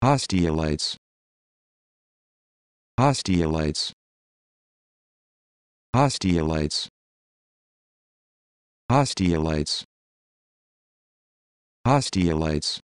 Osteolites. Osteolites. Osteolites. Osteolites. Osteolites.